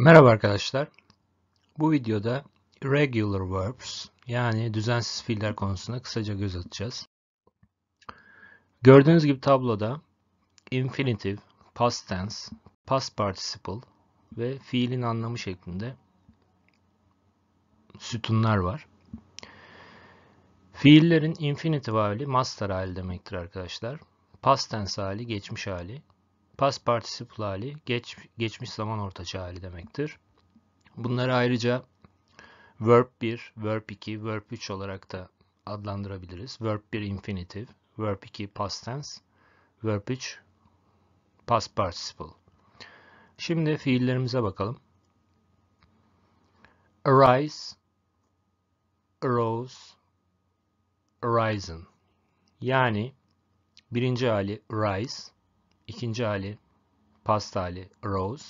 Merhaba arkadaşlar. Bu videoda regular verbs yani düzensiz fiiller konusuna kısaca göz atacağız. Gördüğünüz gibi tabloda infinitive, past tense, past participle ve fiilin anlamı şeklinde sütunlar var. Fiillerin infinitive hali master hali demektir arkadaşlar. Past tense hali geçmiş hali. Pas partisipul hali geç, geçmiş zaman ortaçağ hali demektir. Bunları ayrıca verb 1, verb 2, verb 3 olarak da adlandırabiliriz. Verb 1 infinitive, verb 2 past tense, verb 3 past participle. Şimdi fiillerimize bakalım. Arise, arose, arisen. Yani birinci hali arise ikinci hali past hali rose,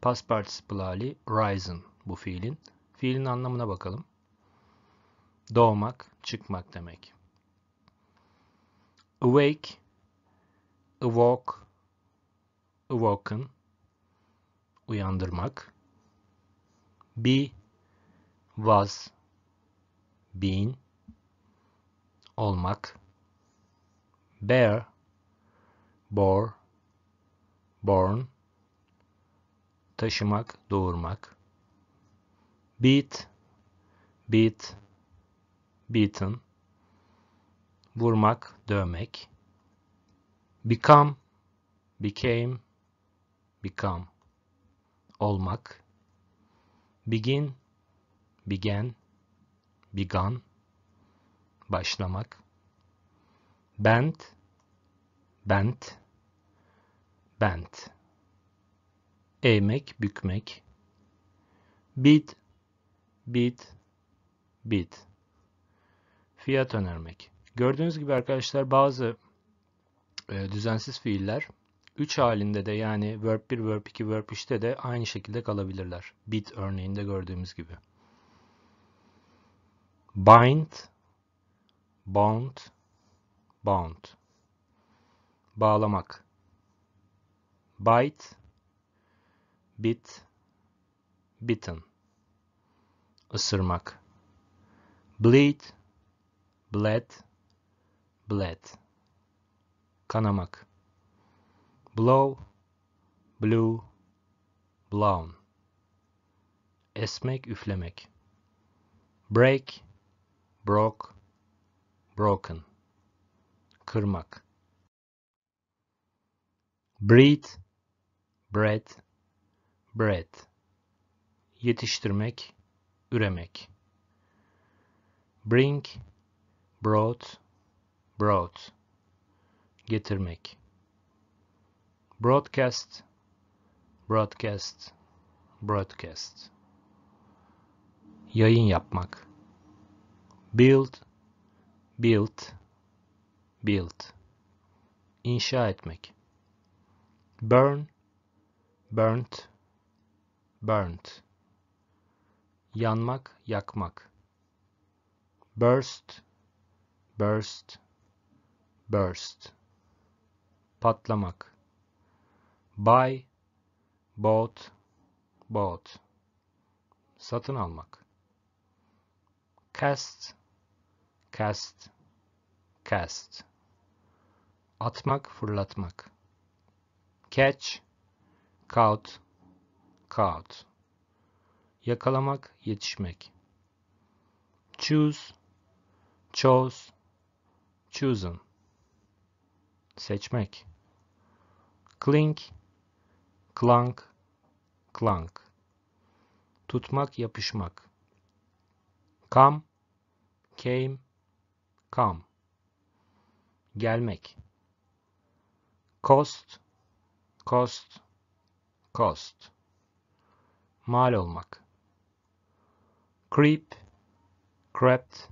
past participle hali risen bu fiilin. Fiilin anlamına bakalım. Doğmak, çıkmak demek. Awake, awoke, awoken, uyandırmak. Be, was, been, olmak. Bear, bore, born taşımak, doğurmak. Beat beat beaten vurmak, dövmek. Become became become olmak. Begin began begun başlamak. Bent bent bent eğmek bükmek bid bid bid fiyat önermek gördüğünüz gibi arkadaşlar bazı e, düzensiz fiiller 3 halinde de yani verb 1, verb 2, verb 3'te de aynı şekilde kalabilirler. Bit örneğinde gördüğümüz gibi. Bind, bound, bound. Bağlamak bite, bit, bitten, ısırmak, bleed, bled, bled, kanamak, blow, blue, blown, esmek, üflemek, break, broke, broken, kırmak, breathe, bread, bread. Yetiştirmek, üremek. Bring, brought, brought. Getirmek. Broadcast, broadcast, broadcast. Yayın yapmak. Build, build, build. İnşa etmek. Burn, burnt, burnt. Yanmak, yakmak. Burst, burst, burst. Patlamak. Buy, bought, bought. Satın almak. Cast, cast, cast. Atmak, fırlatmak. Catch, Caught, caught. Yakalamak, yetişmek. Choose, chose, chosen. Seçmek. Clink, clank, clank. Tutmak, yapışmak. Come, came, come. Gelmek. Cost, cost, cost mal olmak creep crept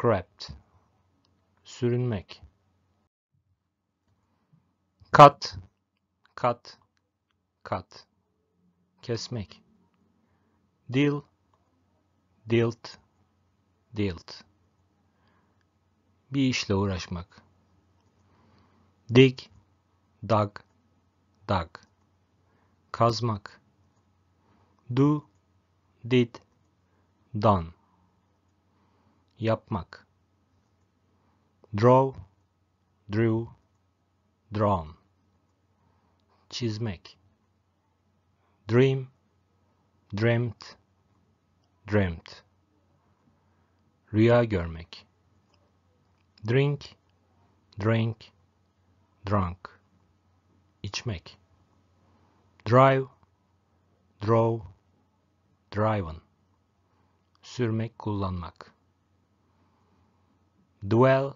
crept sürünmek cut cut cut kesmek deal dealt dealt bir işle uğraşmak dig dug dug kazmak do did done yapmak draw drew drawn çizmek dream dreamt dreamt rüya görmek drink drink drunk içmek Drive, draw, driven. Sürmek, kullanmak. Dwell,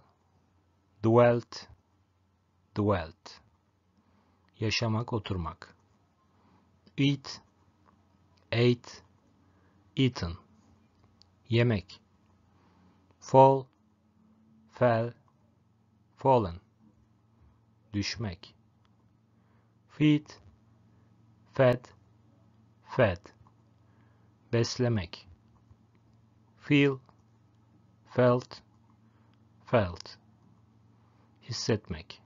dwelt, dwelt. Yaşamak, oturmak. Eat, ate, eaten. Yemek. Fall, fell, fallen. Düşmek. Feet, fed, fed, beslemek, feel, felt, felt, hissetmek,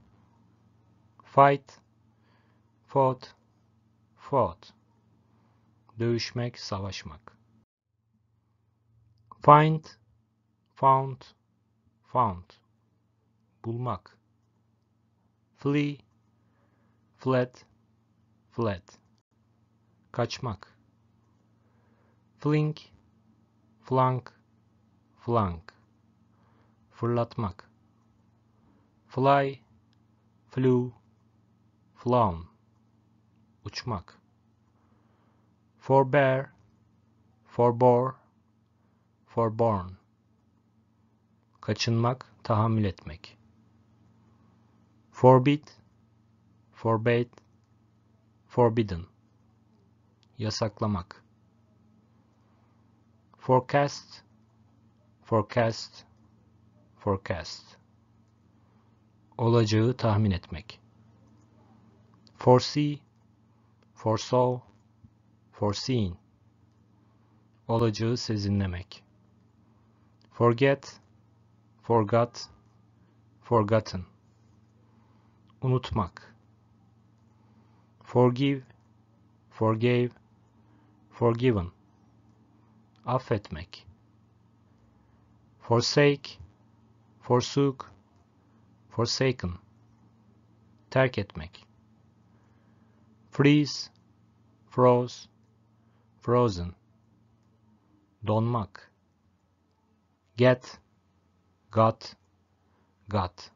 fight, fought, fought, dövüşmek, savaşmak, find, found, found, bulmak, flee, fled, fled, kaçmak. fling, flank, flank. Fırlatmak. Fly, flew, flown. Uçmak. Forbear, forbore, forborn. Kaçınmak, tahammül etmek. Forbid, forbade, forbidden yasaklamak. Forecast, forecast, forecast. Olacağı tahmin etmek. Foresee, foresaw, foreseen. Olacağı sezinlemek. Forget, forgot, forgotten. Unutmak. Forgive, forgave, Forgiven. Affetmek. Forsake. Forsook. Forsaken. Terk etmek. Freeze. Froze. Frozen. Donmak. Get. Got. Got.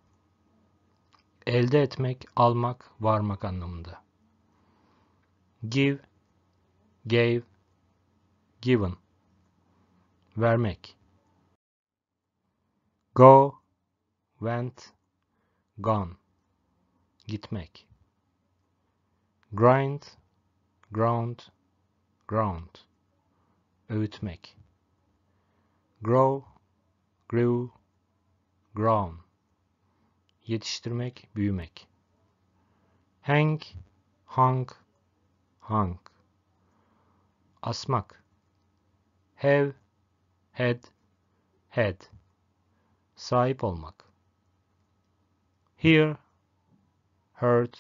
Elde etmek, almak, varmak anlamında. Give, gave, given vermek go went gone gitmek grind ground ground öğütmek grow grew grown yetiştirmek büyümek hang hung hung asmak Have, had, had. Sahip olmak. Hear, heard,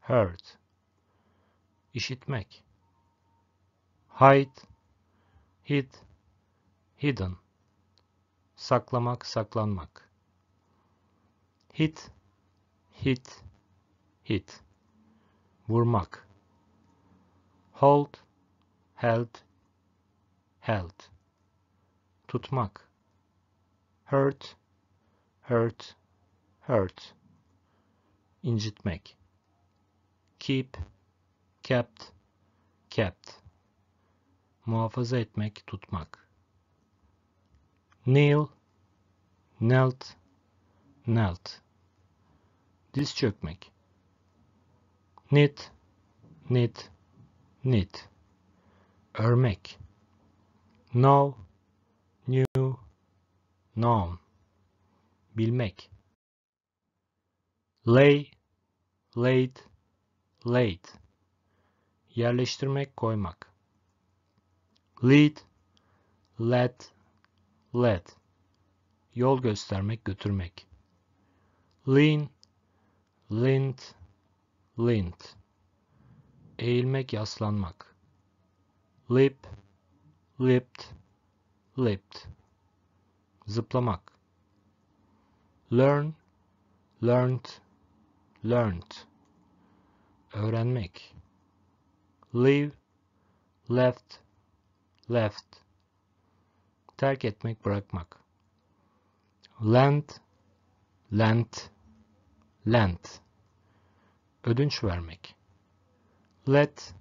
heard. İşitmek. Hide, hid, hidden. Saklamak, saklanmak. Hit, hit, hit. Vurmak. Hold, held, held tutmak hurt hurt hurt incitmek keep kept kept muhafaza etmek tutmak kneel knelt knelt diz çökmek knit knit knit örmek Know, new, known. Bilmek. Lay, laid, laid. Yerleştirmek, koymak. Lead, led, led. Yol göstermek, götürmek. Lean, lint, lint. Eğilmek, yaslanmak. Lip, leaped, leaped. Zıplamak. Learn, learned, learned. Öğrenmek. Leave, left, left. Terk etmek, bırakmak. Lend, lent, lent. Ödünç vermek. Let,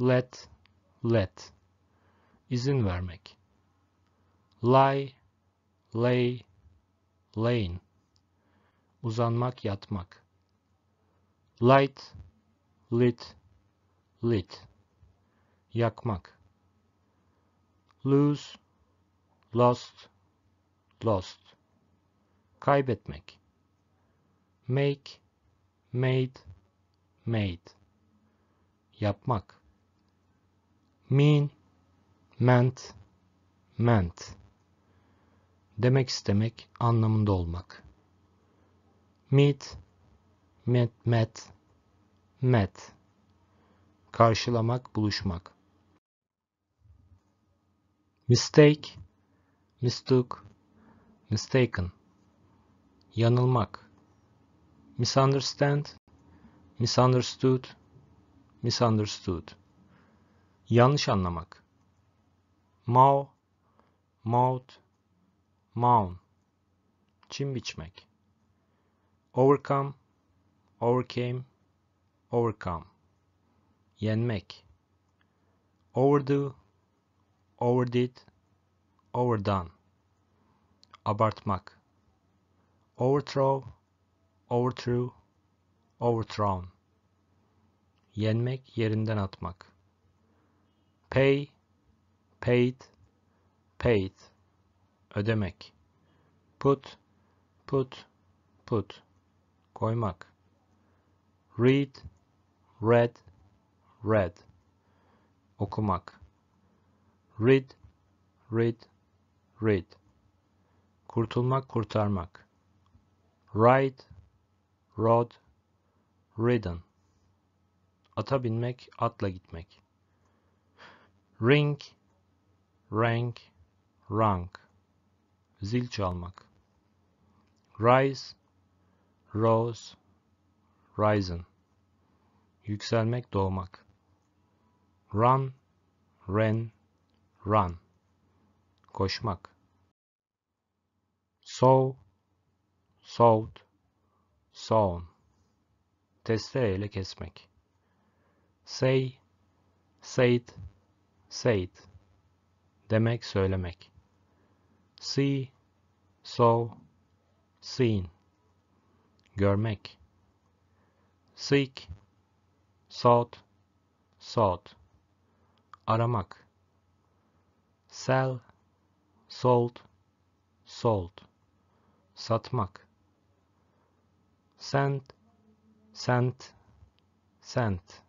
let, let izin vermek. Lie, lay, lane. Uzanmak, yatmak. Light, lit, lit. Yakmak. Lose, lost, lost. Kaybetmek. Make, made, made. Yapmak. Mean, Ment, ment. Demek istemek, anlamında olmak. Meet, met, met, met. Karşılamak, buluşmak. Mistake, mistook, mistaken. Yanılmak. Misunderstand, misunderstood, misunderstood. Yanlış anlamak mao, mouth, mount, Çim biçmek. Overcome, overcame, overcome. Yenmek. Overdo, overdid, overdone. Abartmak. Overthrow, overthrew, overthrown. Yenmek, yerinden atmak. Pay, paid, paid, ödemek, put, put, put, koymak, read, read, read, okumak, read, read, read, kurtulmak, kurtarmak, ride, rode, ridden, ata binmek, atla gitmek, ring, rank, rank, zil çalmak. Rise, rose, risen, yükselmek, doğmak. Run, ren, run, koşmak. Sow, sowed, sawn, testereyle kesmek. Say, said, said, demek söylemek. See, saw, seen. Görmek. Seek, sought, sought. Aramak. Sell, sold, sold. Satmak. Send, sent, sent.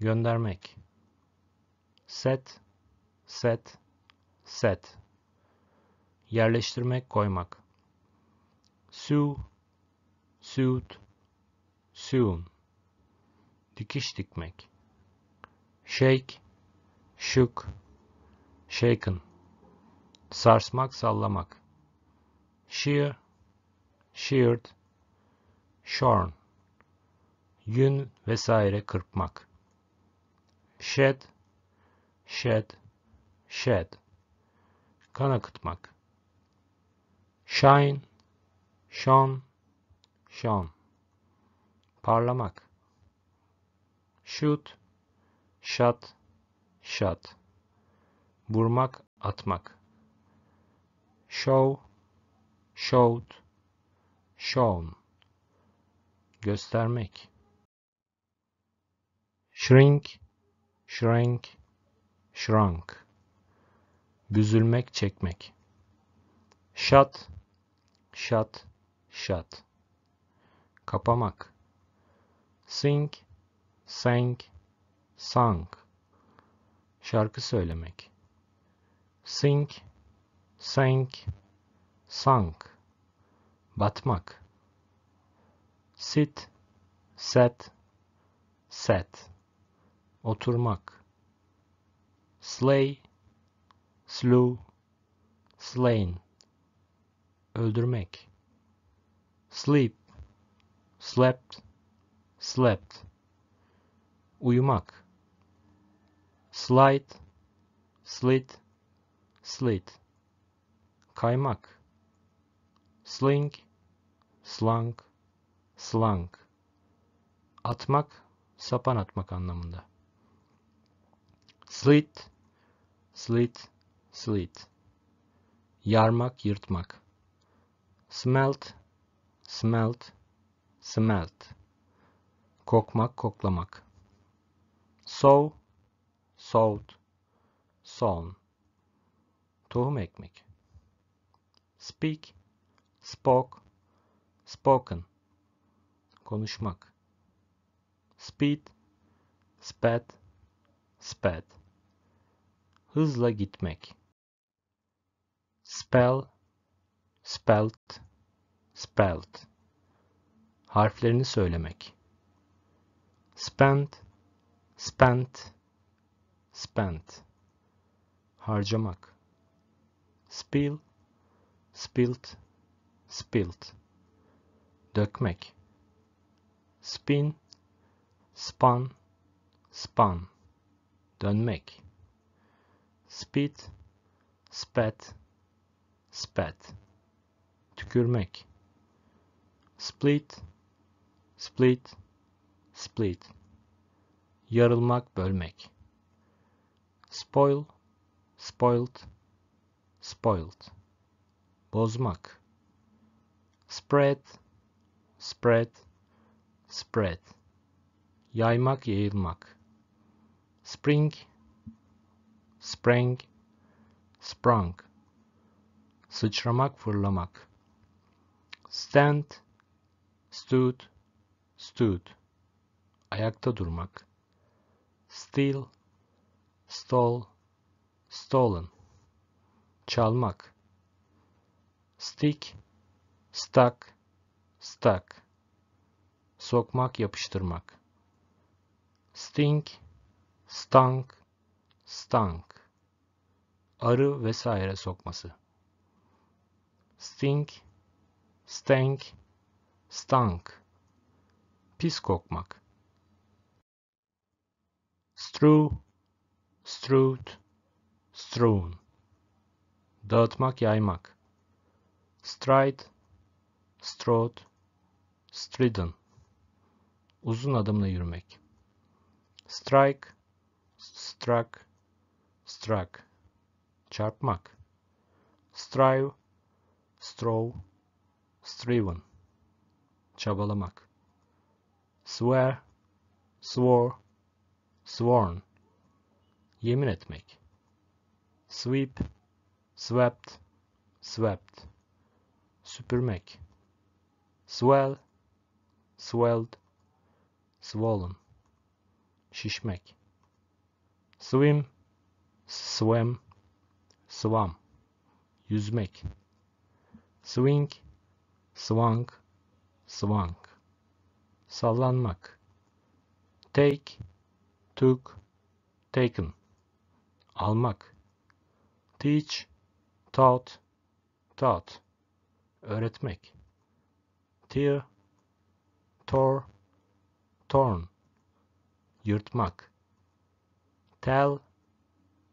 Göndermek. Set, set, set. Yerleştirmek, koymak. Sue, suit, sewn. Dikiş dikmek. Shake, shook, shaken. Sarsmak, sallamak. Shear, sheared, shorn. Yün vesaire kırpmak. Shed, shed, shed kan akıtmak shine shone shone parlamak shoot shot shot vurmak atmak show showed shown göstermek shrink shrink shrunk büzülmek, çekmek. Şat, şat, şat. Kapamak. Sing, sang, sang. Şarkı söylemek. Sing, sang, sang. Batmak. Sit, set, set. Oturmak. Slay, slew, slain, öldürmek, sleep, slept, slept, uyumak, slide, slit, slit, kaymak, sling, slung, slung, atmak, sapan atmak anlamında. Slit, slit, slit, yarmak, yırtmak, smelt, smelt, smelt, kokmak, koklamak, sow, sowed, sown, tohum ekmek, speak, spoke, spoken, konuşmak, speed, sped, sped, hızla gitmek spell, spelt, spelt. Harflerini söylemek. Spent, spent, spent. Harcamak. Spill, spilt, spilt. Dökmek. Spin, span, span. Dönmek. Spit, spat, spat tükürmek split split split yarılmak bölmek spoil spoiled spoiled bozmak spread spread spread yaymak yayılmak spring sprang sprung sıçramak, fırlamak. Stand, stood, stood, ayakta durmak. Steal, stole, stolen, çalmak. Stick, stuck, stuck, sokmak, yapıştırmak. Stink, stunk, stunk, arı vesaire sokması. Sting, stank, stank. Pis kokmak. Strew, strewed, strewn. Dağıtmak, yaymak. Stride, strode, stridden. Uzun adımla yürümek. Strike, struck, struck. Çarpmak. Strive, Strove, striven, çabalamak. Swear, swore, sworn, yemin etmek. Sweep, swept, swept, süpürmek. Swell, swelled, swollen, şişmek. Swim, swam, swam, yüzmek swing, swung, swung, sallanmak, take, took, taken, almak, teach, taught, taught, öğretmek, tear, tore, torn, yırtmak, tell,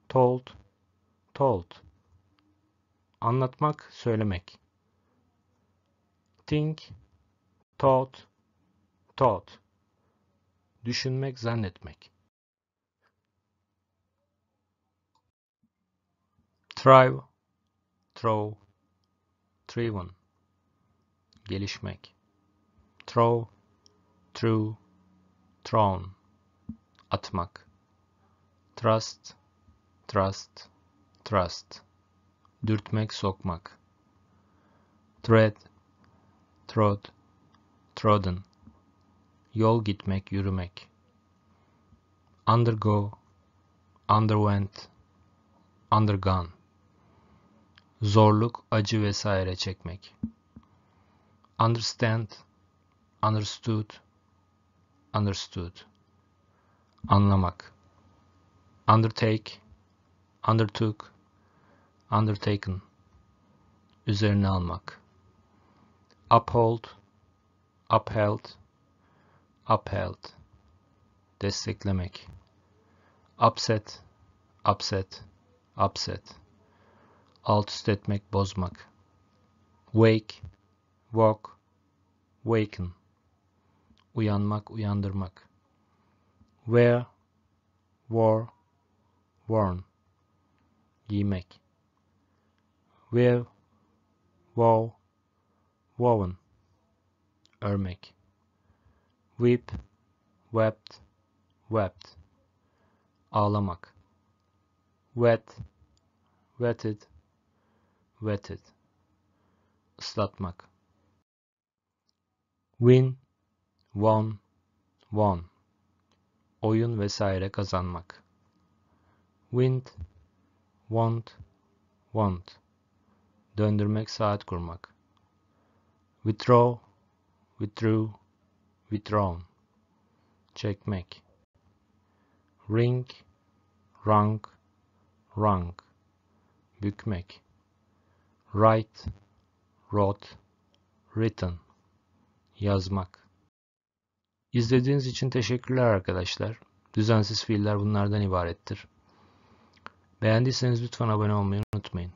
told, told, anlatmak, söylemek. Think, thought, thought. Düşünmek, zannetmek. Thrive, throw, thriven. Gelişmek. Throw, through, thrown. Atmak. Trust, trust, trust. Dürtmek, sokmak. Thread, trod, trodden, yol gitmek, yürümek. Undergo, underwent, undergone. Zorluk, acı vesaire çekmek. Understand, understood, understood. Anlamak. Undertake, undertook, undertaken. Üzerine almak uphold, upheld, upheld, desteklemek, upset, upset, upset, alt üst etmek, bozmak, wake, walk, waken, uyanmak, uyandırmak, wear, wore, worn, giymek, wear, wore, woven örmek weep wept wept ağlamak wet wetted wetted ıslatmak win won won oyun vesaire kazanmak wind want want döndürmek saat kurmak withdraw, withdrew, withdrawn, çekmek, ring, rung, rung, bükmek, write, wrote, written, yazmak. İzlediğiniz için teşekkürler arkadaşlar. Düzensiz fiiller bunlardan ibarettir. Beğendiyseniz lütfen abone olmayı unutmayın.